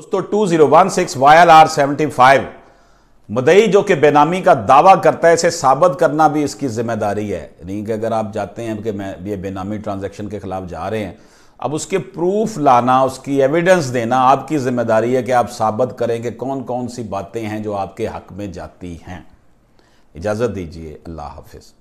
दोस्तों two zero one six Y L R seventy five मदई जो कि बेनामी का दावा करता है इसे साबित करना भी इसकी जिम्मेदारी है यानी कि अगर आप जाते हैं कि मैं ये बेनामी ट्रांजेक्शन के खिलाफ जा रहे हैं अब उसके प्रूफ लाना उसकी एविडेंस देना आपकी जिम्मेदारी है कि आप साबित करें कि कौन कौन सी बातें हैं जो आपके हक में जाती हैं इजाज़त दीजिए अल्लाह हाफिज़